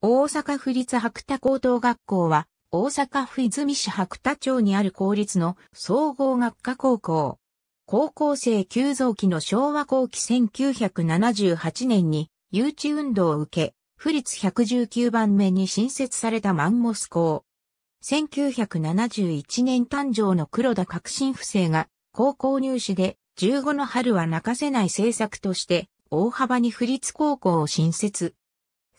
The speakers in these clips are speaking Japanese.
大阪府立白田高等学校は、大阪府泉市白田町にある公立の総合学科高校。高校生急増期の昭和後期1978年に、誘致運動を受け、府立119番目に新設されたマンモス校。1971年誕生の黒田革新不正が、高校入試で、15の春は泣かせない政策として、大幅に府立高校を新設。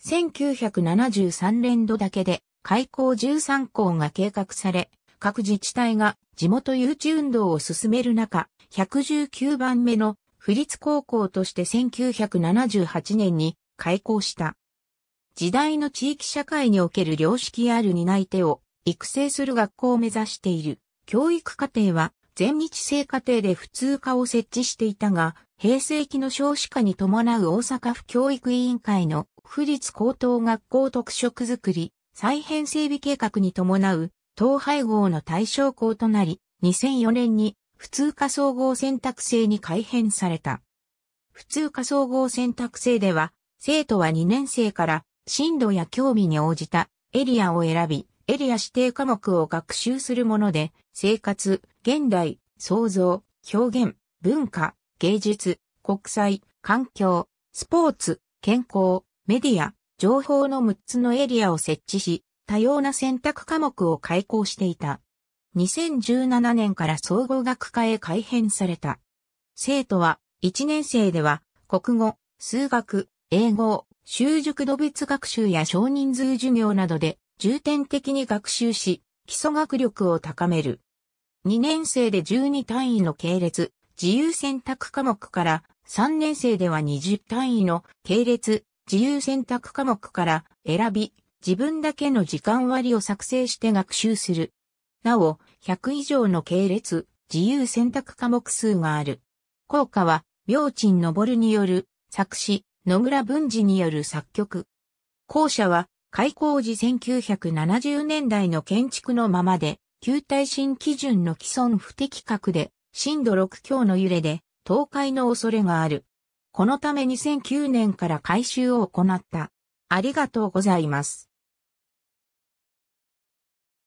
1973年度だけで開校13校が計画され、各自治体が地元誘致運動を進める中、119番目の府立高校として1978年に開校した。時代の地域社会における良識ある担い手を育成する学校を目指している。教育課程は全日制課程で普通科を設置していたが、平成期の少子化に伴う大阪府教育委員会の府立高等学校特色づくり、再編整備計画に伴う、統廃合の対象校となり、2004年に普通科総合選択制に改編された。普通科総合選択制では、生徒は2年生から進路や興味に応じたエリアを選び、エリア指定科目を学習するもので、生活、現代、創造、表現、文化、芸術、国際、環境、スポーツ、健康、メディア、情報の6つのエリアを設置し、多様な選択科目を開講していた。2017年から総合学科へ改編された。生徒は、1年生では、国語、数学、英語、習熟度別学習や少人数授業などで重点的に学習し、基礎学力を高める。2年生で12単位の系列、自由選択科目から、3年生では20単位の系列、自由選択科目から選び、自分だけの時間割を作成して学習する。なお、100以上の系列、自由選択科目数がある。効果は、明珍昇による作詞、野村文治による作曲。校舎は、開校時1970年代の建築のままで、旧耐震基準の既存不適格で、震度6強の揺れで、倒壊の恐れがある。このため2009年から改修を行った。ありがとうございます。